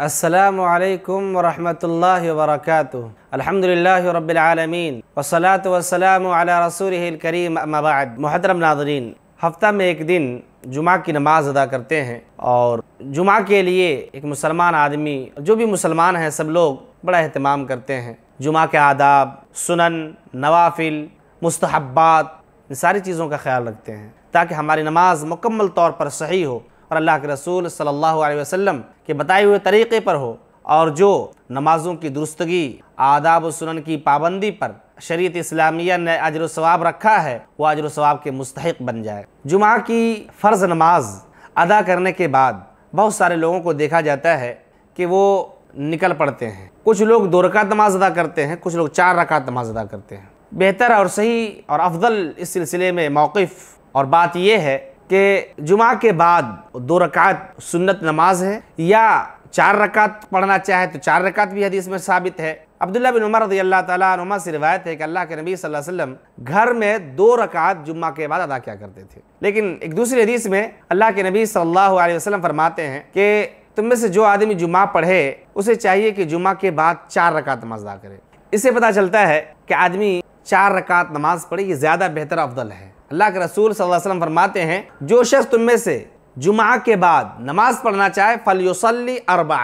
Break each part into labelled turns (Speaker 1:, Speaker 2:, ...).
Speaker 1: असलकम वरहमल वर्क अलहमदिल्ल रबालमीन वसलात वसलाम रसूल करीम अमाबाद महतरम नादरीन हफ्ता में एक दिन जुमा की नमाज़ अदा करते हैं और जुमा के लिए एक मुसलमान आदमी जो भी मुसलमान हैं सब लोग बड़ा अहतमाम करते हैं जुमा के आदाब सुनन नवाफिल मुस्तहबात इन सारी चीज़ों का ख्याल रखते हैं ताकि हमारी नमाज मुकम्मल तौर पर सही हो और अल्लाह के रसूल सल्लल्लाहु अलैहि वसल्लम के बताए हुए तरीक़े पर हो और जो नमाज़ों की दुरुस्तगी आदाब सुनन की पाबंदी पर शरीत इस्लामिया ने अजर सवाब रखा है वह अजर सवाब के मुस्तक बन जाए जुमा की फ़र्ज़ नमाज अदा करने के बाद बहुत सारे लोगों को देखा जाता है कि वो निकल पड़ते हैं कुछ लोग दो रकात नमाज अदा करते हैं कुछ लोग चार रकात नमाज अदा करते हैं बेहतर और सही और अफजल इस सिलसिले में मौक़ और बात यह है कि जुमा के बाद दो रकात सुन्नत नमाज है या चार रकात पढ़ना चाहे तो चार रकात भी हदीस में साबित है अब्दुल्ला बिन उमर रदी अल्लाह से रिवायत है कि अल्लाह के नबी सल्लल्लाहु अलैहि वसल्लम घर में दो रकात जुम्मा के बाद अदा किया करते थे लेकिन एक दूसरी हदीस में अल्लाह के नबी सल्लल्लाहु अलैहि वसल्लम फरमाते हैं कि तुम में से जो आदमी जुम्मा पढ़े उसे चाहिए कि जुम्मा के बाद चार रकात नमाज अदा करे इससे पता चलता है कि आदमी चार रकात नमाज पढ़े ये ज़्यादा बेहतर अफदल है अल्लाह के रसूल वसल्लम फरमाते हैं जो शख्स तुम में से जुमा के बाद नमाज पढ़ना चाहे फल युसली अरबा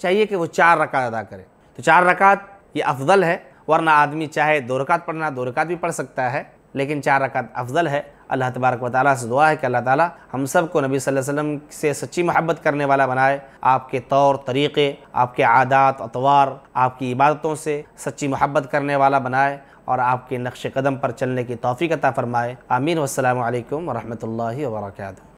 Speaker 1: चाहिए कि वो चार रकात अदा करे तो चार रकात ये अफजल है वरना आदमी चाहे दो रकात पढ़ना दो रकात भी पढ़ सकता है लेकिन चार रकात अफजल है अल्लाह तबारक वाली से दुआ है कि अल्लाह ताली हम सब को नबी वसल्लम से सच्ची मोहब्बत करने वाला बनाए आपके तौर तरीक़े आपके आदात अतवार आपकी इबादतों से सच्ची मोहब्बत करने वाला बनाए और आपके नक्श कदम पर चलने की तोफ़ी अता फ़रमाए आमीन वसलम वरहमल वर्का